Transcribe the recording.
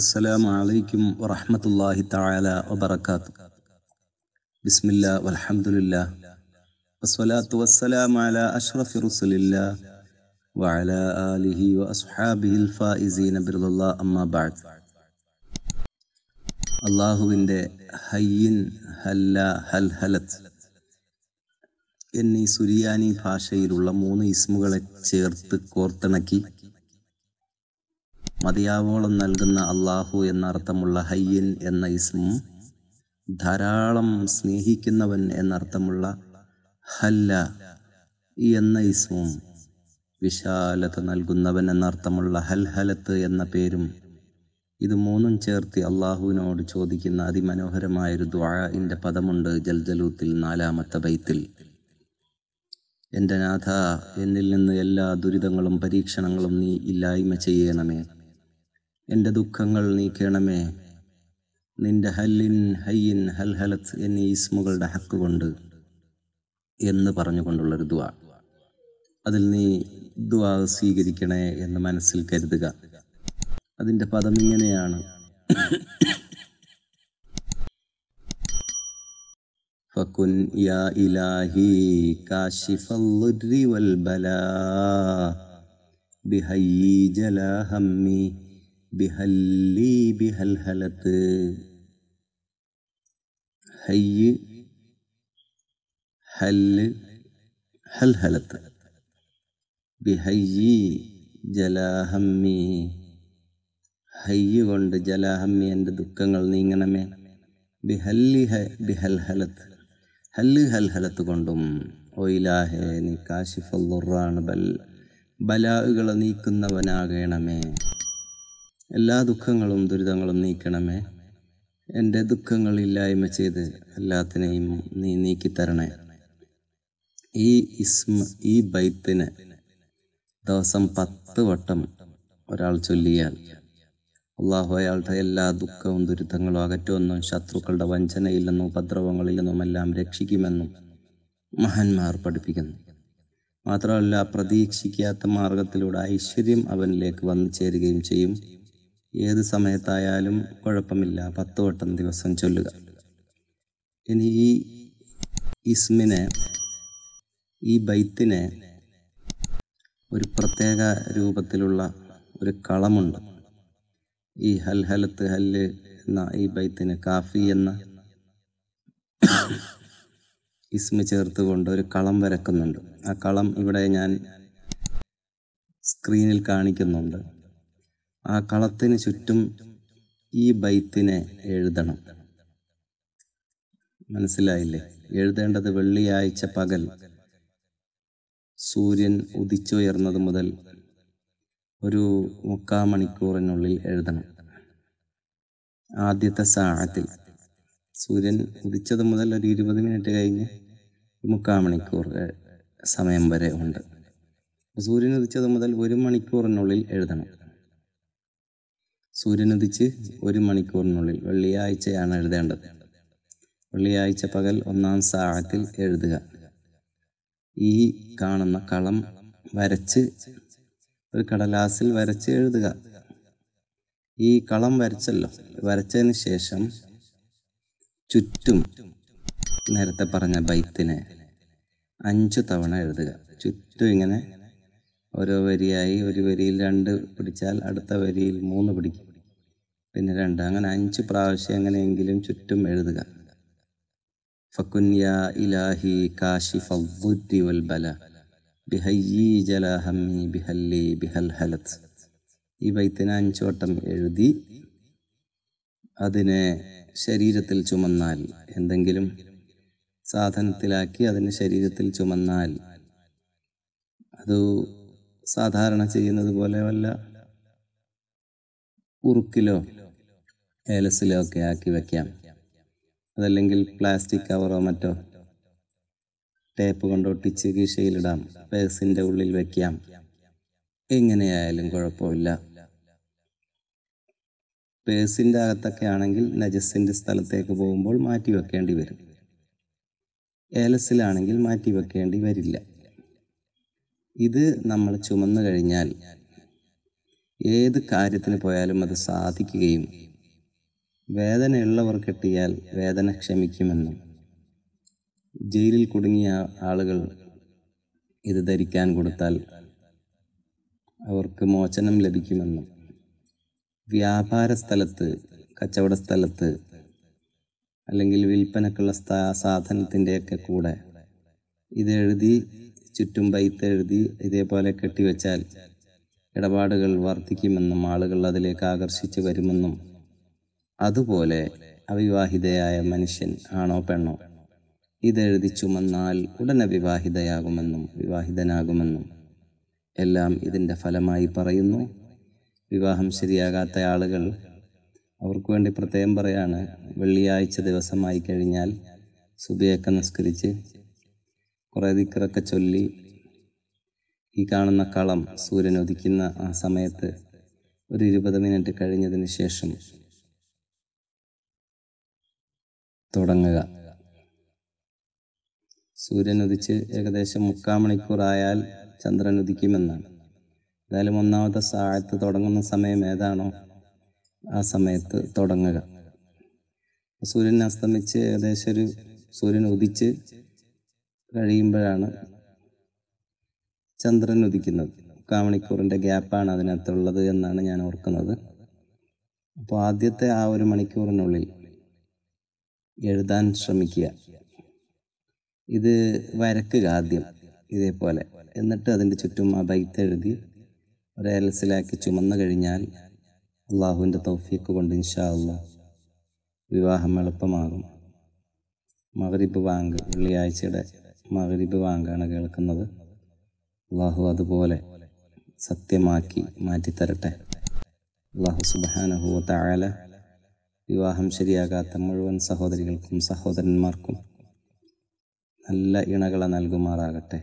അസ്സലാമു അലൈക്കും വറഹമത്തല്ലാഹി താല വബർക്കാത്ത് ബിസ്മില്ല വലഹമുല്ല വസ്വലാത്തു വസ്സലാം അല അഷ്റഫി റുസുലില്ല വഅല ആലിഹി വഅസ്ഹാബിഹിൽ ഫായിസീന ബിർദുല്ലാ അമ്മാ ബഅദ് അള്ളാഹുവിൻ്റെ ഹയ്യിൻ ഹല്ല ഹൽ ഹലത്ത് എന്നീ സുരിയാനി ഭാഷയിലുള്ള മൂന്ന് ഇസ്മുകളെ ചേർത്ത് കോർത്തിണക്കി മതിയാവോളം നൽകുന്ന അള്ളാഹു എന്നർത്ഥമുള്ള ഹയ്യൻ എന്ന ഇസ്മും ധാരാളം സ്നേഹിക്കുന്നവൻ എന്നർത്ഥമുള്ള ഹല്ല എന്ന ഇസ്മും വിശാലത നൽകുന്നവൻ എന്നർത്ഥമുള്ള ഹൽഹലത്ത് എന്ന പേരും ഇത് മൂന്നും ചേർത്ത് അള്ളാഹുവിനോട് ചോദിക്കുന്ന അതിമനോഹരമായൊരു ദ്വാഴ പദമുണ്ട് ജൽജലൂത്തിൽ നാലാമത്തെ ബൈത്തിൽ എൻ്റെ നാഥ എന്നിൽ നിന്ന് എല്ലാ ദുരിതങ്ങളും പരീക്ഷണങ്ങളും നീ ഇല്ലായ്മ ചെയ്യണമേ എന്റെ ദുഃഖങ്ങൾ നീക്കണമേ നിന്റെ ഹല്ലിൻ ഹയ്യിൻ ഹൽഹലത്ത് എന്നീ ഇസ്മുകളുടെ ഹക്ക് കൊണ്ട് എന്ന് പറഞ്ഞുകൊണ്ടുള്ളൊരു ദ്വാ അതിൽ നീ ദ്വാ സ്വീകരിക്കണേ എന്ന് മനസ്സിൽ കരുതുക അതിൻ്റെ പദം ഇങ്ങനെയാണ് ഫക്കുൻ യാ ഇലാഹി കാശിഫൽ ബലാ ബിഹയ്യി ജലാ ഹമ്മി ബിഹല്ലി ബിഹൽഹലത്ത് ഹയ്യ് ഹല്ല് ഹൽഹലത്ത് ബിഹയ്യി ജലാഹമ്മി ഹയ്യ് കൊണ്ട് ജലാഹമ്മി എൻ്റെ ദുഃഖങ്ങൾ നീങ്ങണമേ ബിഹല്ലി ബിഹൽഹലത്ത് ഹല്ല് ഹൽഹലത്ത് കൊണ്ടും ഒയിലാഹേ നീ കാശിഫുറാണ് ബൽ ബലാഹുകളെ നീക്കുന്നവനാകണമേ എല്ലാ ദുഃഖങ്ങളും ദുരിതങ്ങളും നീക്കണമേ എൻ്റെ ദുഃഖങ്ങൾ ഇല്ലായ്മ ചെയ്ത് എല്ലാത്തിനെയും നീ നീക്കിത്തരണേ ഈ ഇസ്മ ഈ ബൈത്തിന് ദിവസം പത്ത് വട്ടം ഒരാൾ ചൊല്ലിയാൽ അള്ളാഹു അയാളുടെ എല്ലാ ദുഃഖവും ദുരിതങ്ങളും അകറ്റുമെന്നും ശത്രുക്കളുടെ വഞ്ചനയിൽ നിന്നും എല്ലാം രക്ഷിക്കുമെന്നും മഹാന്മാർ പഠിപ്പിക്കുന്നു മാത്രമല്ല പ്രതീക്ഷിക്കാത്ത മാർഗത്തിലൂടെ ഐശ്വര്യം അവനിലേക്ക് വന്നു ചേരുകയും ചെയ്യും ഏത് സമയത്തായാലും കുഴപ്പമില്ല പത്ത് വട്ടം ദിവസം ചൊല്ലുക ഇനി ഈ ഇസ്മിനെ ഈ ബൈത്തിനെ ഒരു പ്രത്യേക രൂപത്തിലുള്ള ഒരു കളമുണ്ട് ഈ ഹൽ ഹലത്ത് ഹല്ല് എന്ന ഈ ബൈത്തിന് കാഫി എന്ന ഇസ്മ ചേർത്തുകൊണ്ട് ഒരു കളം വരക്കുന്നുണ്ട് ആ കളം ഇവിടെ ഞാൻ സ്ക്രീനിൽ കാണിക്കുന്നുണ്ട് ആ കളത്തിന് ചുറ്റും ഈ ബൈത്തിനെ എഴുതണം മനസ്സിലായില്ലേ എഴുതേണ്ടത് വെള്ളിയാഴ്ച പകൽ സൂര്യൻ ഉദിച്ചുയർന്നത് മുതൽ ഒരു മുക്കാ മണിക്കൂറിനുള്ളിൽ എഴുതണം ആദ്യത്തെ സാഹത്തിൽ സൂര്യൻ ഉദിച്ചത് മുതൽ ഒരു ഇരുപത് മിനിറ്റ് കഴിഞ്ഞ് മുക്കാ മണിക്കൂർ സമയം വരെ ഉണ്ട് സൂര്യൻ ഉദിച്ചത് മുതൽ ഒരു മണിക്കൂറിനുള്ളിൽ എഴുതണം സൂര്യനുദിച്ച് ഒരു മണിക്കൂറിനുള്ളിൽ വെള്ളിയാഴ്ചയാണ് എഴുതേണ്ടത് വെള്ളിയാഴ്ച പകൽ ഒന്നാം സാഹത്തിൽ എഴുതുക ഈ കാണുന്ന കളം വരച്ച് ഒരു കടലാസിൽ വരച്ച് എഴുതുക ഈ കളം വരച്ചല്ലോ വരച്ചതിന് ശേഷം ചുറ്റും നേരത്തെ പറഞ്ഞ ബൈത്തിനെ അഞ്ചു തവണ എഴുതുക ചുറ്റും ഇങ്ങനെ ഓരോ വരിയായി ഒരു വരിയിൽ രണ്ട് പിടിച്ചാൽ അടുത്ത വരിയിൽ മൂന്ന് പിടിക്കും പിന്നെ രണ്ട് അങ്ങനെ അഞ്ച് പ്രാവശ്യം എങ്ങനെയെങ്കിലും ചുറ്റും എഴുതുക ഫക്കുൻയ ഇലാഹി കാശി ഫുദ്ധി വൽ ബിഹയ്യി ജലഹമ്മി ബിഹല്ലി ബിഹൽ ഈ ബൈത്തിനെ അഞ്ച് വട്ടം എഴുതി അതിനെ ശരീരത്തിൽ ചുമന്നാൽ എന്തെങ്കിലും സാധനത്തിലാക്കി അതിന് ശരീരത്തിൽ ചുമന്നാൽ അത് സാധാരണ ചെയ്യുന്നത് പോലെ വല്ല ഉറുക്കിലോ ഏലസിലോ ഒക്കെ ആക്കി വെക്കാം അതല്ലെങ്കിൽ പ്ലാസ്റ്റിക് കവറോ മറ്റോ ടേപ്പ് കൊണ്ട് ഒട്ടിച്ച് കീശയിലിടാം പേഴ്സിൻ്റെ ഉള്ളിൽ വെക്കാം എങ്ങനെയായാലും കുഴപ്പമില്ല പേഴ്സിൻ്റെ അകത്തൊക്കെ ആണെങ്കിൽ നജസിൻ്റെ സ്ഥലത്തേക്ക് പോകുമ്പോൾ മാറ്റി വെക്കേണ്ടി വരും ഏലസിലാണെങ്കിൽ മാറ്റി വെക്കേണ്ടി വരില്ല ഇത് നമ്മൾ ചുമന്നു കഴിഞ്ഞാൽ ഏത് കാര്യത്തിന് പോയാലും അത് സാധിക്കുകയും വേദനയുള്ളവർ കിട്ടിയാൽ വേദന ക്ഷമിക്കുമെന്നും ജയിലിൽ കുടുങ്ങിയ ആളുകൾ ഇത് ധരിക്കാൻ കൊടുത്താൽ അവർക്ക് മോചനം ലഭിക്കുമെന്നും വ്യാപാര സ്ഥലത്ത് കച്ചവട സ്ഥലത്ത് അല്ലെങ്കിൽ വിൽപ്പനക്കുള്ള സ്ഥാ സാധനത്തിൻ്റെയൊക്കെ കൂടെ ഇതെഴുതി ചുറ്റും പൈത്തെഴുതി ഇതേപോലെ കെട്ടിവെച്ചാൽ ഇടപാടുകൾ വർദ്ധിക്കുമെന്നും ആളുകൾ അതിലേക്ക് ആകർഷിച്ചു വരുമെന്നും അതുപോലെ അവിവാഹിതയായ മനുഷ്യൻ ആണോ പെണ്ണോ ഇതെഴുതി ചുമന്നാൽ ഉടനെ വിവാഹിതയാകുമെന്നും വിവാഹിതനാകുമെന്നും എല്ലാം ഇതിൻ്റെ ഫലമായി പറയുന്നു വിവാഹം ശരിയാകാത്ത ആളുകൾ അവർക്ക് വേണ്ടി പ്രത്യേകം പറയാണ് വെള്ളിയാഴ്ച ദിവസമായി കഴിഞ്ഞാൽ സുബിയൊക്കെ നിസ്കരിച്ച് കുറേ ദിക്കറൊക്കെ ചൊല്ലി ഈ കാണുന്ന കളം സൂര്യൻ ഉദിക്കുന്ന ആ സമയത്ത് ഒരു ഇരുപത് മിനിറ്റ് കഴിഞ്ഞതിന് ശേഷം തുടങ്ങുക സൂര്യൻ ഉദിച്ച് ഏകദേശം മുക്കാൽ മണിക്കൂറായാൽ ചന്ദ്രൻ ഉദിക്കുമെന്നാണ് എന്തായാലും ഒന്നാമത്തെ സാഴത്ത് തുടങ്ങുന്ന സമയം ഏതാണോ ആ സമയത്ത് തുടങ്ങുക സൂര്യൻ അസ്തമിച്ച് ഏകദേശം ഒരു സൂര്യൻ ഉദിച്ച് കഴിയുമ്പോഴാണ് ചന്ദ്രൻ ഉദിക്കുന്നത് മുക്കാമണിക്കൂറിൻ്റെ ഗ്യാപ്പാണ് അതിനകത്തുള്ളത് എന്നാണ് ഞാൻ ഓർക്കുന്നത് അപ്പോൾ ആദ്യത്തെ ആ ഒരു മണിക്കൂറിനുള്ളിൽ എഴുതാൻ ശ്രമിക്കുക ഇത് വരക്കുക ആദ്യം ഇതേപോലെ എന്നിട്ട് അതിൻ്റെ ചുറ്റും ആ ബൈത്തെഴുതി ഒരേലസിലാക്കി ചുമന്നു കഴിഞ്ഞാൽ അള്ളാഹുവിൻ്റെ തൗഫീക്ക് കൊണ്ട് ഇൻഷാ അള്ളാ വിവാഹം എളുപ്പമാകും മകരിപ്പ് ബാങ്ക് വെള്ളിയാഴ്ചയുടെ മകരിബ് ബാങ്കാണ് കേൾക്കുന്നത് അള്ളാഹു അതുപോലെ സത്യമാക്കി മാറ്റിത്തരട്ടെ അള്ളാഹു സുബാനഹുല വിവാഹം ശരിയാകാത്ത മുഴുവൻ സഹോദരികൾക്കും സഹോദരന്മാർക്കും നല്ല ഇണകളെ നൽകുമാറാകട്ടെ